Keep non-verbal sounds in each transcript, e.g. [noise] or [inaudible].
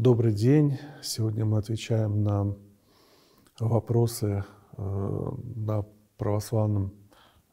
Добрый день. Сегодня мы отвечаем на вопросы э, на православном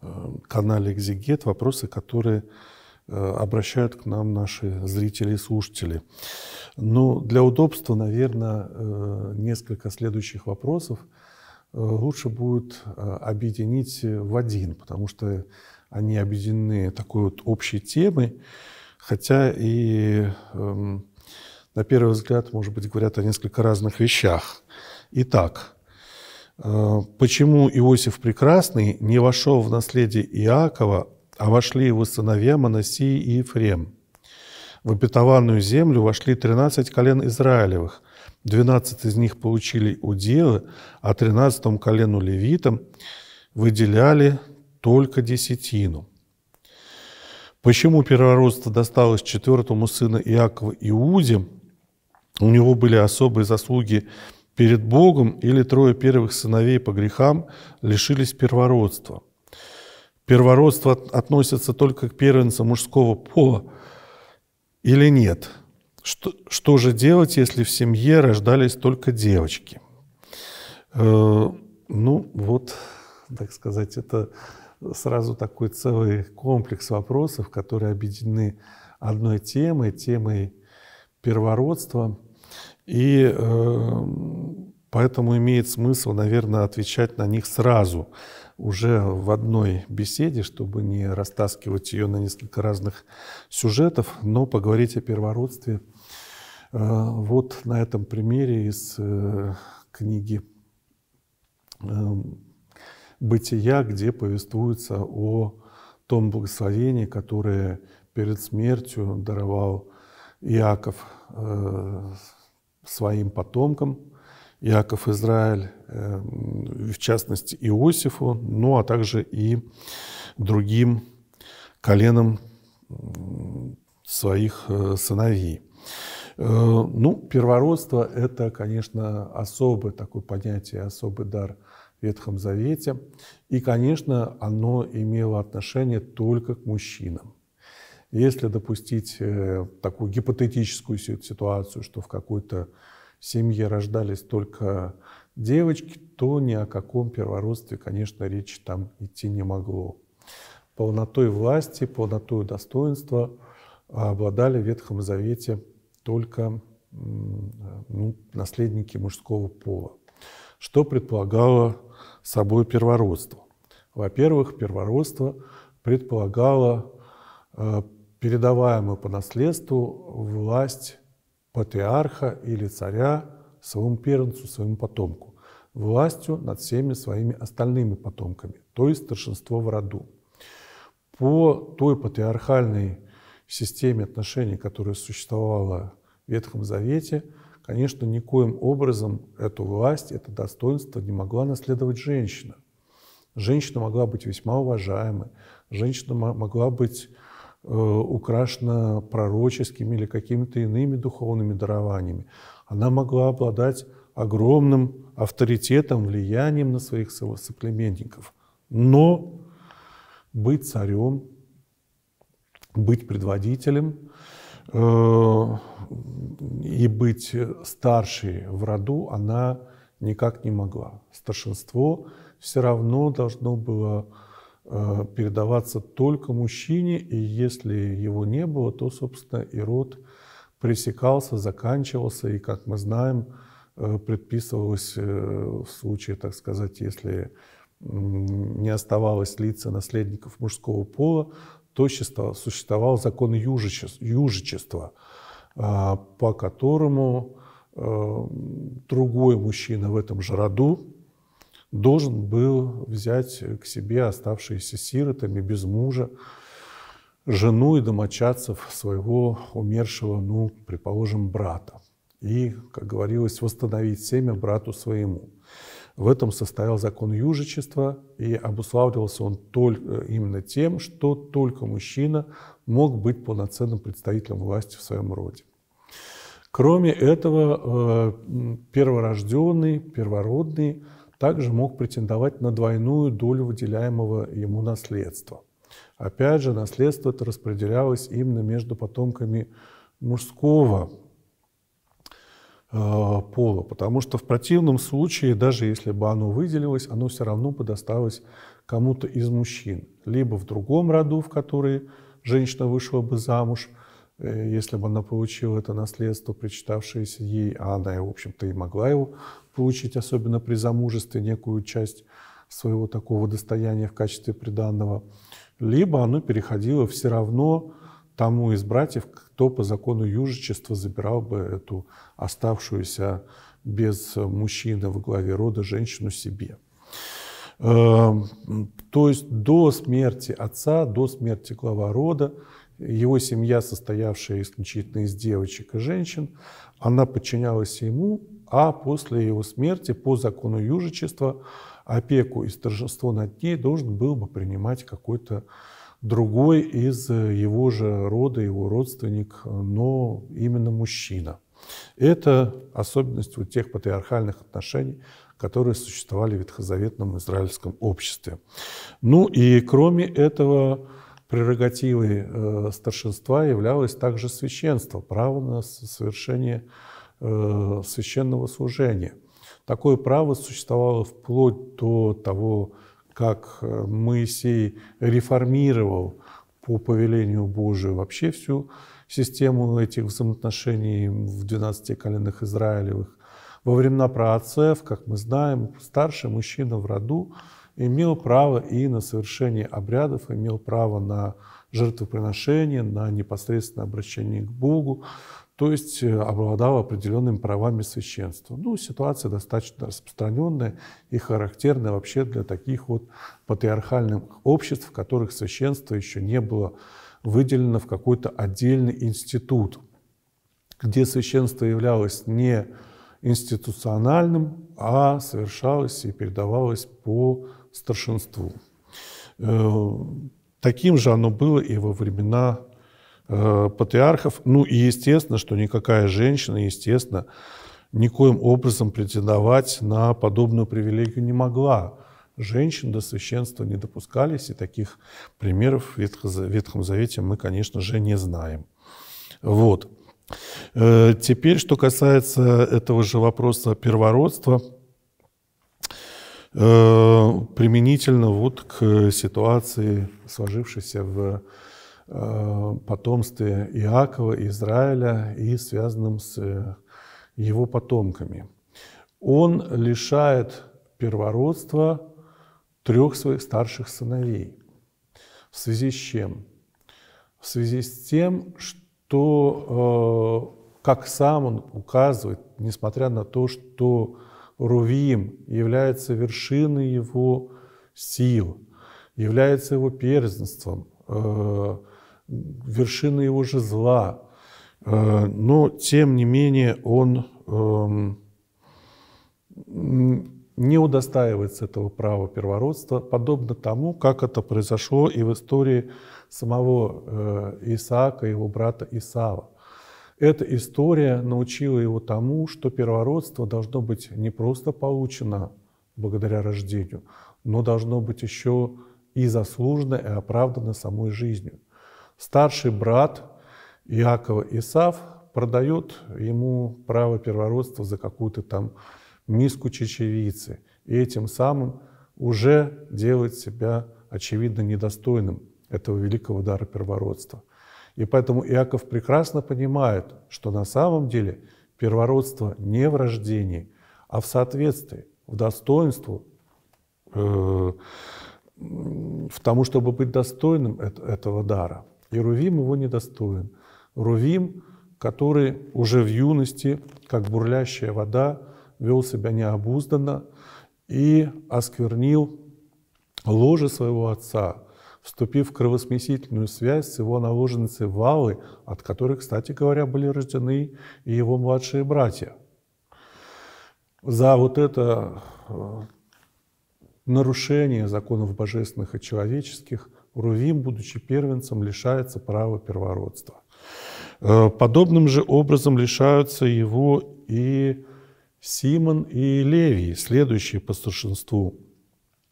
э, канале «Экзегет», вопросы, которые э, обращают к нам наши зрители и слушатели. Но ну, для удобства, наверное, несколько следующих вопросов лучше будет объединить в один, потому что они объединены такой вот общей темой, хотя и эм, на первый взгляд, может быть, говорят о несколько разных вещах. Итак, э, почему Иосиф Прекрасный не вошел в наследие Иакова, а вошли его сыновья Манасии и Ефрем? В обетованную землю вошли 13 колен Израилевых, 12 из них получили уделы, а 13 колену левитам выделяли только десятину. Почему первородство досталось четвертому сыну Иакова Иуде, у него были особые заслуги перед Богом, или трое первых сыновей по грехам лишились первородства. Первородство относится только к первенцам мужского пола или нет? Что, что же делать, если в семье рождались только девочки? Э, ну, вот, так сказать, это сразу такой целый комплекс вопросов, которые объединены одной темой, темой первородства – и э, поэтому имеет смысл, наверное, отвечать на них сразу, уже в одной беседе, чтобы не растаскивать ее на несколько разных сюжетов, но поговорить о первородстве э, вот на этом примере из э, книги э, «Бытия», где повествуется о том благословении, которое перед смертью даровал Иаков э, своим потомкам, Иаков Израиль, эм, в частности Иосифу, ну а также и другим коленам своих э, сыновей. Э, ну, первородство – это, конечно, особое такое понятие, особый дар в Ветхом Завете. И, конечно, оно имело отношение только к мужчинам. Если допустить э, такую гипотетическую ситуацию, что в какой-то семье рождались только девочки, то ни о каком первородстве, конечно, речь там идти не могло. Полнотой власти, полнотой достоинства обладали в Ветхом Завете только ну, наследники мужского пола. Что предполагало собой первородство? Во-первых, первородство предполагало э, передаваемую по наследству власть патриарха или царя своему первенцу, своему потомку, властью над всеми своими остальными потомками, то есть старшинство в роду. По той патриархальной системе отношений, которая существовала в Ветхом Завете, конечно, никоим образом эту власть, это достоинство не могла наследовать женщина. Женщина могла быть весьма уважаемой, женщина могла быть Э, украшена пророческими или какими-то иными духовными дарованиями. Она могла обладать огромным авторитетом, влиянием на своих соплеменников. Но быть царем, быть предводителем э, и быть старшей в роду она никак не могла. Старшинство все равно должно было Э, передаваться только мужчине, и если его не было, то, собственно, и род пресекался, заканчивался, и, как мы знаем, э, предписывалось э, в случае, так сказать, если не оставалось лица наследников мужского пола, то существовал закон южичества, по которому другой мужчина в этом же роду должен был взять к себе оставшиеся сиротами без мужа жену и домочадцев своего умершего, ну, предположим, брата. И, как говорилось, восстановить семя брату своему. В этом состоял закон южечества, и обуславливался он только, э, именно тем, что только мужчина мог быть полноценным представителем власти в своем роде. Кроме этого, э, перворожденный, первородный – также мог претендовать на двойную долю выделяемого ему наследства. Опять же, наследство это распределялось именно между потомками мужского э, пола, потому что в противном случае, даже если бы оно выделилось, оно все равно бы досталось кому-то из мужчин, либо в другом роду, в который женщина вышла бы замуж, Э, если бы она получила это наследство, причитавшееся ей, а она, в общем-то, и могла его получить, особенно при замужестве, некую часть своего такого достояния в качестве приданного, либо оно переходило все равно тому из братьев, кто по закону южечества забирал бы эту оставшуюся без мужчины в главе рода женщину себе. Эм, то есть до смерти отца, до смерти глава рода его семья, состоявшая исключительно из девочек и женщин, она подчинялась ему, а после его смерти по закону южечества опеку и торжество над ней должен был бы принимать какой-то другой из э, его же рода, его родственник, но именно мужчина. Это особенность вот тех патриархальных отношений, которые существовали в ветхозаветном израильском обществе. Ну и кроме этого, прерогативой э, старшинства являлось также священство, право на совершение э, священного служения. Такое право существовало вплоть до того, как э, Моисей реформировал по повелению Божию вообще всю систему этих взаимоотношений в 12 коленах Израилевых. Во времена праотцев, как мы знаем, старший мужчина в роду имел право и на совершение обрядов, имел право на жертвоприношение, на непосредственное обращение к Богу, то есть э, обладал определенными правами священства. Ну, ситуация достаточно распространенная и характерная вообще для таких вот патриархальных обществ, в которых священство еще не было выделено в какой-то отдельный институт, где священство являлось не институциональным, а совершалось и передавалось по старшинству. Э, таким же оно было и во времена э, патриархов. Ну и естественно, что никакая женщина, естественно, никоим образом претендовать на подобную привилегию не могла. Женщин до священства не допускались, и таких примеров в Ветхом Завете мы, конечно же, не знаем. Вот. Э, теперь, что касается этого же вопроса первородства – Э, применительно вот к ситуации, сложившейся в э, потомстве Иакова, Израиля и связанном с э, его потомками. Он лишает первородства трех своих старших сыновей. В связи с чем? В связи с тем, что, как сам он указывает, несмотря на то, что Рувим является вершиной его сил, является его первенством, э, вершиной его же зла. Э, но, тем не менее, он эм, не удостаивается этого права первородства, подобно тому, как это произошло и в истории самого э, Исаака и его брата Исава. Эта история научила его тому, что первородство должно быть не просто получено благодаря рождению, но должно быть еще и заслужено, и оправдано самой жизнью. Старший брат Иакова Исав продает ему право первородства за какую-то там миску чечевицы, и этим самым уже делает себя, очевидно, недостойным этого великого дара первородства. И поэтому Иаков прекрасно понимает, что на самом деле первородство не в рождении, а в соответствии, в достоинству, э, в тому, чтобы быть достойным этого дара. И Рувим его недостоин. Рувим, который уже в юности, как бурлящая вода, вел себя необузданно и осквернил ложе своего отца – вступив в кровосмесительную связь с его наложницей Валы, от которой, кстати говоря, были рождены и его младшие братья. За вот это э, нарушение законов божественных и человеческих Рувим, будучи первенцем, лишается права первородства. Э, подобным же образом лишаются его и Симон и Левий, следующие по старшинству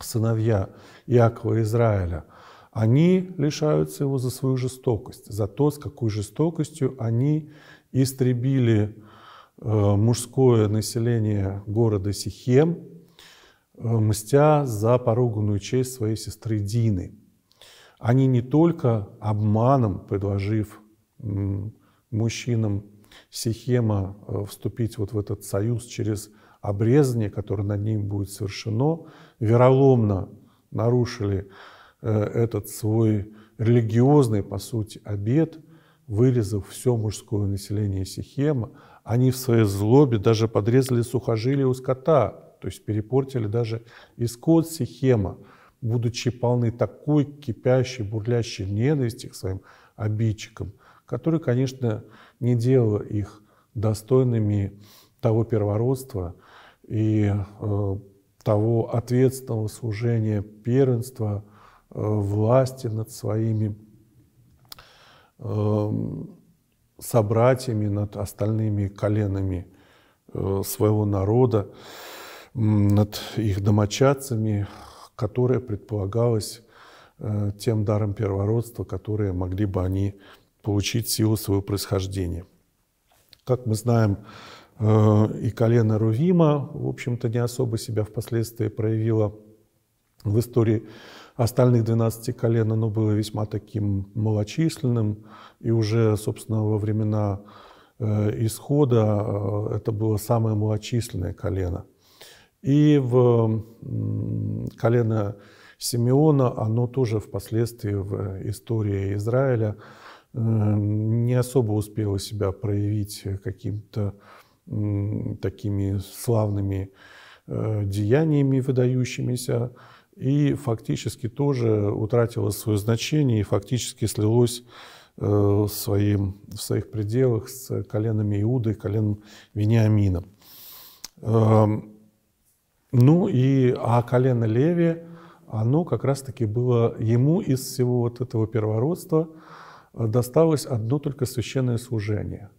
сыновья Иакова Израиля – они лишаются его за свою жестокость, за то, с какой жестокостью они истребили э, мужское население города Сихем, э, мстя за поруганную честь своей сестры Дины. Они не только обманом, предложив мужчинам Сихема э, вступить вот в этот союз через обрезание, которое над ним будет совершено, вероломно нарушили Э, этот свой религиозный, по сути, обед, вырезав все мужское население Сихема, они в своей злобе даже подрезали сухожилие у скота, то есть перепортили даже и скот Сихема, будучи полны такой кипящей, бурлящей ненависти к своим обидчикам, который, конечно, не делал их достойными того первородства и э, того ответственного служения первенства – Э, власти над своими эм, собратьями, над остальными коленами э, своего народа, над их домочадцами, которое предполагалось э, тем даром первородства, которые могли бы они получить силу своего происхождения. Как мы знаем, и колено Рувима, в общем-то, не особо себя впоследствии проявило в истории остальных 12 колен оно было весьма таким малочисленным, и уже, собственно, во времена э, исхода э, это было самое малочисленное колено. И в колено Симеона, оно тоже впоследствии в истории Израиля э, не особо успело себя проявить каким то такими славными деяниями выдающимися, и фактически тоже утратило свое значение и фактически слилось э, в, своим, в своих пределах с коленами Иуды, и коленом Вениамина. Эм, ну и а колено Леви, оно как раз-таки было ему из всего вот этого первородства э, досталось одно только священное служение.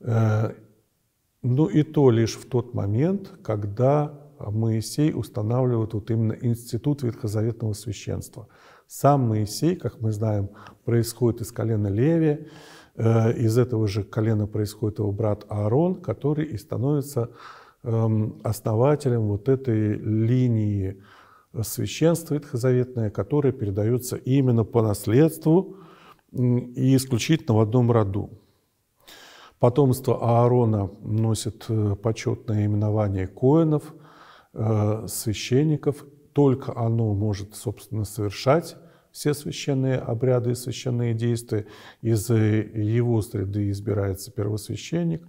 Э, ну и то лишь в тот момент, когда а Моисей устанавливает вот именно институт ветхозаветного священства. Сам Моисей, как мы знаем, происходит из колена Леви, э, из этого же колена происходит его брат Аарон, который и становится эм, основателем вот этой линии священства ветхозаветное, которое передается именно по наследству и исключительно в одном роду. Потомство Аарона носит э, почетное именование коинов – Э, священников. Только оно может, собственно, совершать все священные обряды и священные действия. Из э, его среды избирается первосвященник.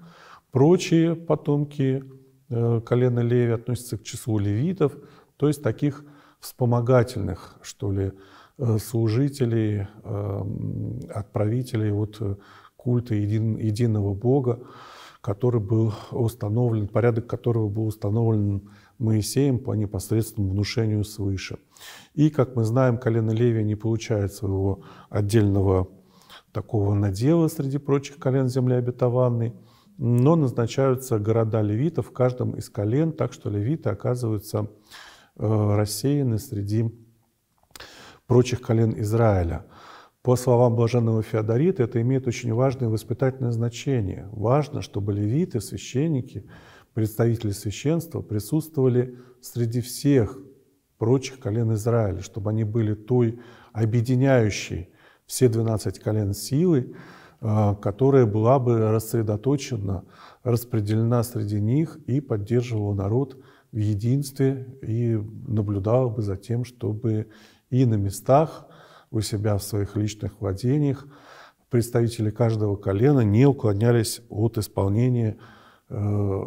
Прочие потомки э, колена Леви относятся к числу левитов, то есть таких вспомогательных, что ли, служителей, отправителей вот культа единого Бога, который был установлен, порядок которого был установлен Моисеем по непосредственному внушению свыше. И, как мы знаем, колено Левия не получает своего отдельного такого надела среди прочих колен земли обетованной, но назначаются города левитов в каждом из колен, так что левиты оказываются э, рассеяны среди прочих колен Израиля. По словам блаженного Феодорита, это имеет очень важное воспитательное значение. Важно, чтобы левиты, священники – представители священства присутствовали среди всех прочих колен Израиля, чтобы они были той объединяющей все 12 колен силы, а, которая была бы рассредоточена, распределена среди них и поддерживала народ в единстве и наблюдала бы за тем, чтобы и на местах, у себя в своих личных владениях представители каждого колена не уклонялись от исполнения Э,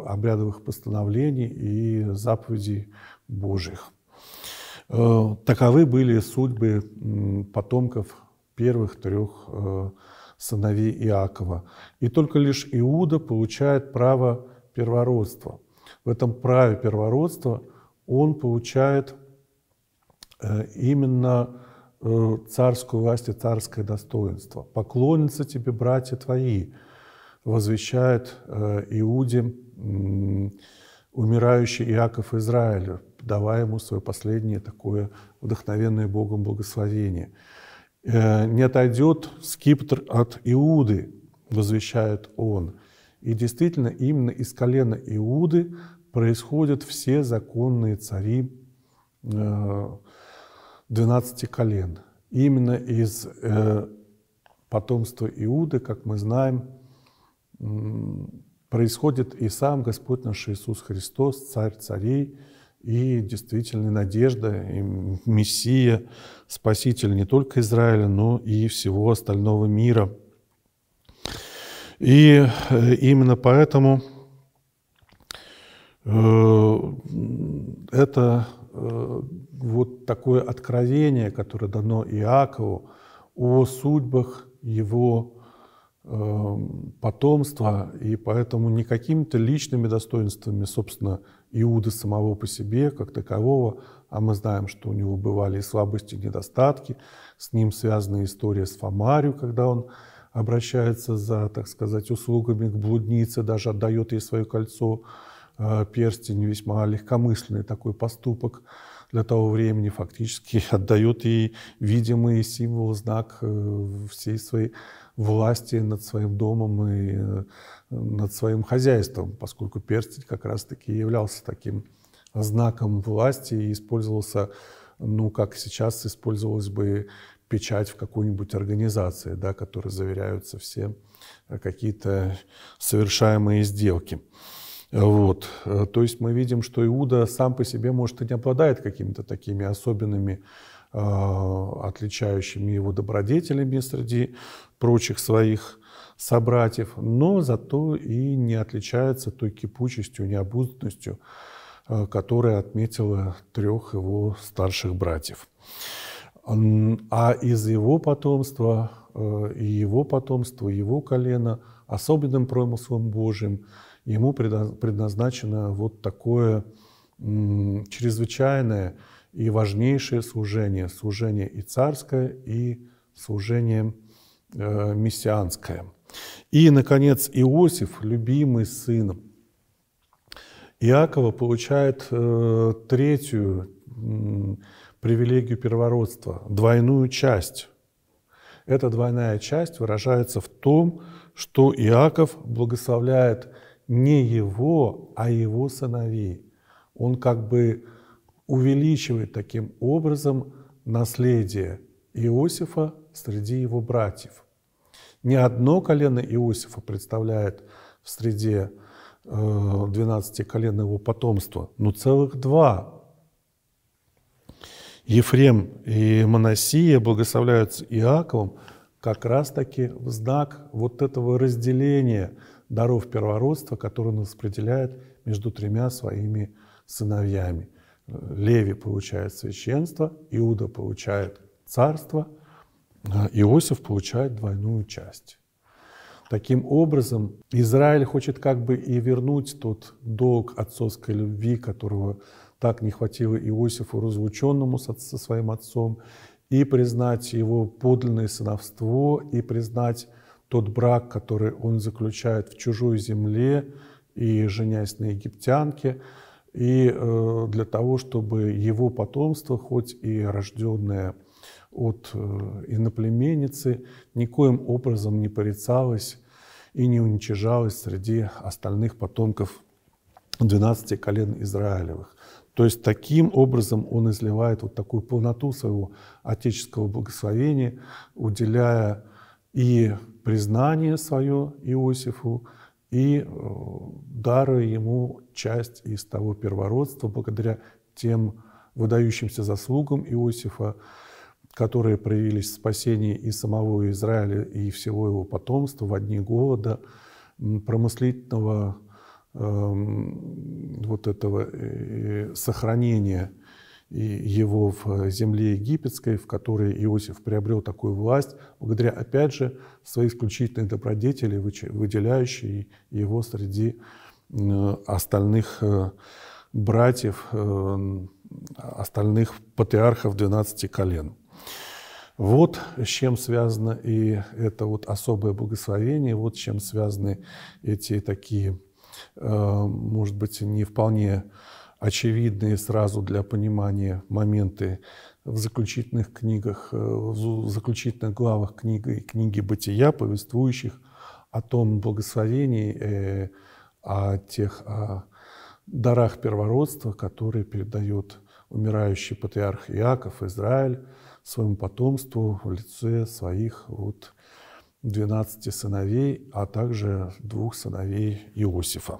обрядовых постановлений и заповедей Божьих. Э, таковы были судьбы потомков первых трех э, сыновей Иакова. И только лишь Иуда получает право первородства. В этом праве первородства он получает именно царскую власть и царское достоинство. «Поклонятся тебе братья твои, возвещает э, Иуде умирающий Иаков Израилю, давая ему свое последнее такое вдохновенное Богом благословение. Э, «Не отойдет скиптр от Иуды», возвещает он. И действительно, именно из колена Иуды происходят все законные цари 12 э, колен. Именно из потомства Иуды, как мы знаем, происходит и сам Господь наш Иисус Христос, Царь царей, и действительно надежда, и Мессия, Спаситель не только Израиля, но и всего остального мира. И э, именно поэтому э, это э, вот такое откровение, которое дано Иакову о судьбах его Эм, потомства, и поэтому не какими-то личными достоинствами, собственно, Иуда самого по себе, как такового, а мы знаем, что у него бывали и слабости, и недостатки, с ним связана история с Фомарью, когда он обращается за, так сказать, услугами к блуднице, даже отдает ей свое кольцо, э, перстень, весьма легкомысленный такой поступок для того времени, фактически [laughs] отдает ей видимый символ, знак э, всей своей власти над своим домом и э, над своим хозяйством, поскольку перстень как раз-таки являлся таким знаком власти и использовался, ну, как сейчас использовалась бы печать в какой-нибудь организации, да, которые заверяются все э, какие-то совершаемые сделки. Вот. Э, то есть мы видим, что Иуда сам по себе, может, и не обладает какими-то такими особенными Э, отличающими его добродетелями среди прочих своих собратьев, но зато и не отличается той кипучестью, необузданностью, э, которая отметила трех его старших братьев. А из его потомства э, и его потомства, его колена особенным промыслом Божьим ему предназначено вот такое чрезвычайное, и важнейшее служение, служение и царское, и служение э, мессианское. И, наконец, Иосиф, любимый сын Иакова, получает э, третью э, привилегию первородства, двойную часть. Эта двойная часть выражается в том, что Иаков благословляет не его, а его сыновей. Он как бы увеличивает таким образом наследие Иосифа среди его братьев. Не одно колено Иосифа представляет в среде 12 э, колен его потомства, но целых два. Ефрем и Моносия благословляются Иаковом как раз-таки в знак вот этого разделения даров первородства, который он распределяет между тремя своими сыновьями – Леви получает священство, Иуда получает царство, а Иосиф получает двойную часть. Таким образом, Израиль хочет как бы и вернуть тот долг отцовской любви, которого так не хватило Иосифу, разлученному со своим отцом, и признать его подлинное сыновство, и признать тот брак, который он заключает в чужой земле, и женясь на египтянке – и э, для того, чтобы его потомство, хоть и рожденное от э, иноплеменницы, никоим образом не порицалось и не уничижалось среди остальных потомков 12 колен Израилевых. То есть таким образом он изливает вот такую полноту своего отеческого благословения, уделяя и признание свое Иосифу, и э, даруя ему часть из того первородства благодаря тем выдающимся заслугам Иосифа, которые проявились в спасении и самого Израиля, и всего его потомства в одни года промыслительного э, вот этого э, сохранения – его в э, земле египетской, в которой Иосиф приобрел такую власть, благодаря, опять же, своей исключительной добродетели, выделяющей его среди остальных э, братьев, э, остальных патриархов 12 колен. Вот с чем связано и это вот особое благословение, вот с чем связаны эти такие, может быть, не вполне очевидные сразу для понимания моменты в заключительных книгах, э, в заключительных главах книги, книги «Бытия», повествующих о том благословении, э, о тех о дарах первородства, которые передает умирающий патриарх Иаков, Израиль, своему потомству в лице своих вот 12 сыновей, а также двух сыновей Иосифа.